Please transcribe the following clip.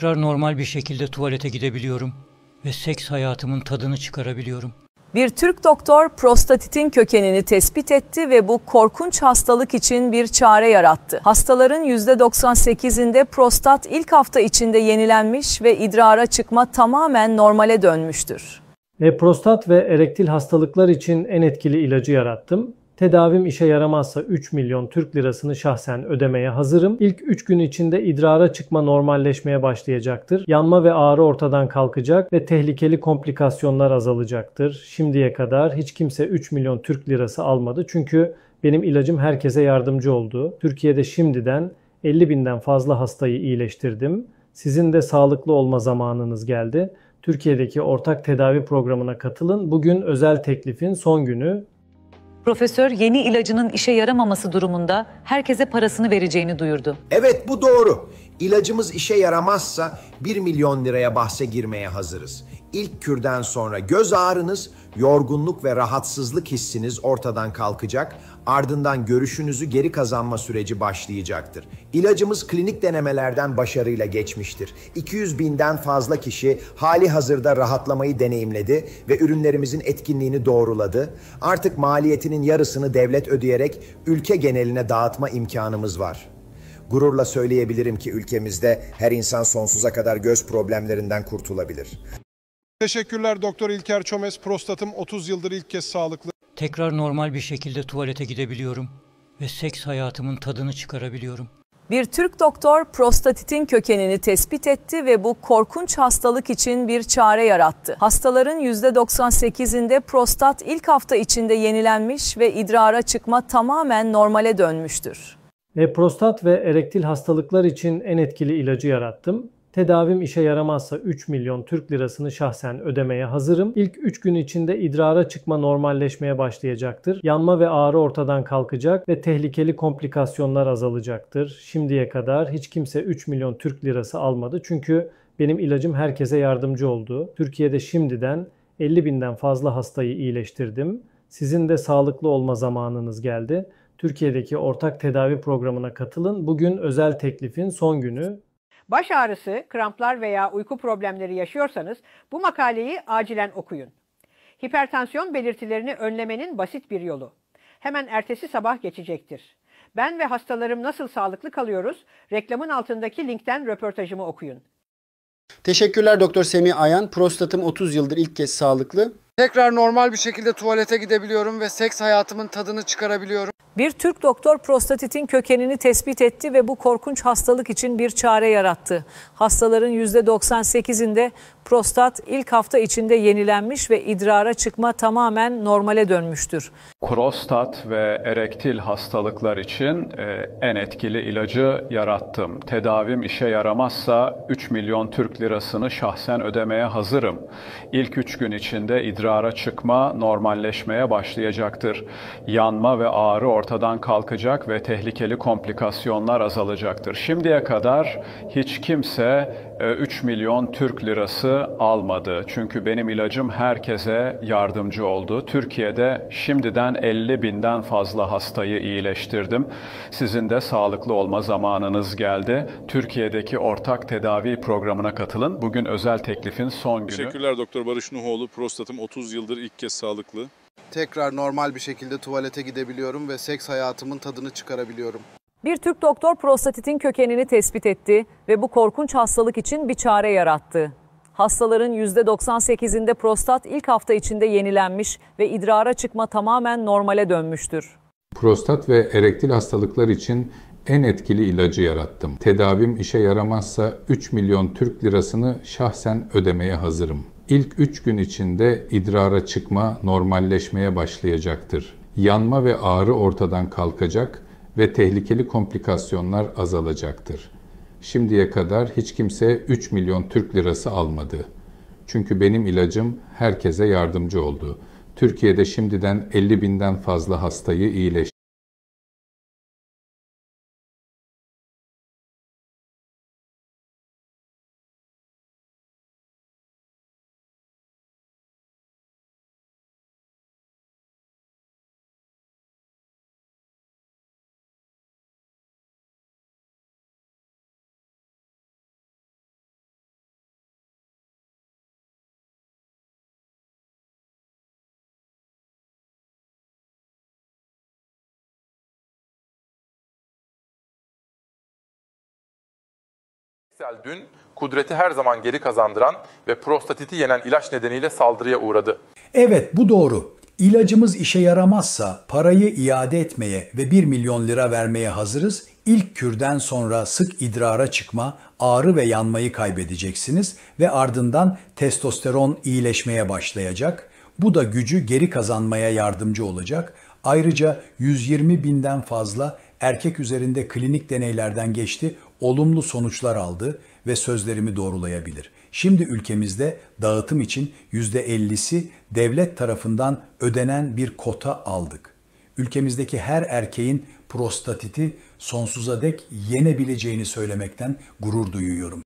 tekrar normal bir şekilde tuvalete gidebiliyorum ve seks hayatımın tadını çıkarabiliyorum. Bir Türk doktor prostatitin kökenini tespit etti ve bu korkunç hastalık için bir çare yarattı. Hastaların %98'inde prostat ilk hafta içinde yenilenmiş ve idrara çıkma tamamen normale dönmüştür. E, prostat ve erektil hastalıklar için en etkili ilacı yarattım. Tedavim işe yaramazsa 3 milyon Türk lirasını şahsen ödemeye hazırım. İlk 3 gün içinde idrara çıkma normalleşmeye başlayacaktır. Yanma ve ağrı ortadan kalkacak ve tehlikeli komplikasyonlar azalacaktır. Şimdiye kadar hiç kimse 3 milyon Türk lirası almadı çünkü benim ilacım herkese yardımcı oldu. Türkiye'de şimdiden 50 binden fazla hastayı iyileştirdim. Sizin de sağlıklı olma zamanınız geldi. Türkiye'deki ortak tedavi programına katılın. Bugün özel teklifin son günü. Profesör yeni ilacının işe yaramaması durumunda herkese parasını vereceğini duyurdu. Evet bu doğru. İlacımız işe yaramazsa 1 milyon liraya bahse girmeye hazırız. İlk kürden sonra göz ağrınız, yorgunluk ve rahatsızlık hissiniz ortadan kalkacak, ardından görüşünüzü geri kazanma süreci başlayacaktır. İlacımız klinik denemelerden başarıyla geçmiştir. 200 binden fazla kişi hali hazırda rahatlamayı deneyimledi ve ürünlerimizin etkinliğini doğruladı. Artık maliyetinin yarısını devlet ödeyerek ülke geneline dağıtma imkanımız var. Gururla söyleyebilirim ki ülkemizde her insan sonsuza kadar göz problemlerinden kurtulabilir. Teşekkürler Doktor İlker Çomes. Prostatım 30 yıldır ilk kez sağlıklı. Tekrar normal bir şekilde tuvalete gidebiliyorum ve seks hayatımın tadını çıkarabiliyorum. Bir Türk doktor prostatitin kökenini tespit etti ve bu korkunç hastalık için bir çare yarattı. Hastaların %98'inde prostat ilk hafta içinde yenilenmiş ve idrara çıkma tamamen normale dönmüştür. E, prostat ve erektil hastalıklar için en etkili ilacı yarattım. Tedavim işe yaramazsa 3 milyon Türk lirasını şahsen ödemeye hazırım. İlk 3 gün içinde idrara çıkma normalleşmeye başlayacaktır. Yanma ve ağrı ortadan kalkacak ve tehlikeli komplikasyonlar azalacaktır. Şimdiye kadar hiç kimse 3 milyon Türk lirası almadı çünkü benim ilacım herkese yardımcı oldu. Türkiye'de şimdiden 50 binden fazla hastayı iyileştirdim. Sizin de sağlıklı olma zamanınız geldi. Türkiye'deki ortak tedavi programına katılın. Bugün özel teklifin son günü. Baş ağrısı, kramplar veya uyku problemleri yaşıyorsanız bu makaleyi acilen okuyun. Hipertansiyon belirtilerini önlemenin basit bir yolu. Hemen ertesi sabah geçecektir. Ben ve hastalarım nasıl sağlıklı kalıyoruz? Reklamın altındaki linkten röportajımı okuyun. Teşekkürler Doktor Semih Ayan. Prostatım 30 yıldır ilk kez sağlıklı. Tekrar normal bir şekilde tuvalete gidebiliyorum ve seks hayatımın tadını çıkarabiliyorum. Bir Türk doktor prostatitin kökenini tespit etti ve bu korkunç hastalık için bir çare yarattı. Hastaların %98'inde prostat ilk hafta içinde yenilenmiş ve idrara çıkma tamamen normale dönmüştür. Prostat ve erektil hastalıklar için e, en etkili ilacı yarattım. Tedavim işe yaramazsa 3 milyon Türk lirasını şahsen ödemeye hazırım. İlk 3 gün içinde idrara çıkma normalleşmeye başlayacaktır. Yanma ve ağrı ortadan kalkacak ve tehlikeli komplikasyonlar azalacaktır. Şimdiye kadar hiç kimse 3 ee, milyon Türk lirası almadı. Çünkü benim ilacım herkese yardımcı oldu. Türkiye'de şimdiden 50 binden fazla hastayı iyileştirdim. Sizin de sağlıklı olma zamanınız geldi. Türkiye'deki ortak tedavi programına katılın. Bugün özel teklifin son günü. Teşekkürler Doktor Barış Nuhoğlu. Prostatım 30 yıldır ilk kez sağlıklı. Tekrar normal bir şekilde tuvalete gidebiliyorum ve seks hayatımın tadını çıkarabiliyorum. Bir Türk doktor prostatitin kökenini tespit etti ve bu korkunç hastalık için bir çare yarattı. Hastaların %98'inde prostat ilk hafta içinde yenilenmiş ve idrara çıkma tamamen normale dönmüştür. Prostat ve erektil hastalıklar için en etkili ilacı yarattım. Tedavim işe yaramazsa 3 milyon Türk lirasını şahsen ödemeye hazırım. İlk 3 gün içinde idrara çıkma normalleşmeye başlayacaktır. Yanma ve ağrı ortadan kalkacak ve tehlikeli komplikasyonlar azalacaktır. Şimdiye kadar hiç kimse 3 milyon Türk lirası almadı. Çünkü benim ilacım herkese yardımcı oldu. Türkiye'de şimdiden 50 binden fazla hastayı iyileştirdi. Eksel dün kudreti her zaman geri kazandıran ve prostatiti yenen ilaç nedeniyle saldırıya uğradı. Evet bu doğru. İlacımız işe yaramazsa parayı iade etmeye ve 1 milyon lira vermeye hazırız. İlk kürden sonra sık idrara çıkma, ağrı ve yanmayı kaybedeceksiniz ve ardından testosteron iyileşmeye başlayacak. Bu da gücü geri kazanmaya yardımcı olacak. Ayrıca 120 binden fazla erkek üzerinde klinik deneylerden geçti olumlu sonuçlar aldı ve sözlerimi doğrulayabilir. Şimdi ülkemizde dağıtım için %50'si devlet tarafından ödenen bir kota aldık. Ülkemizdeki her erkeğin prostatiti sonsuza dek yenebileceğini söylemekten gurur duyuyorum.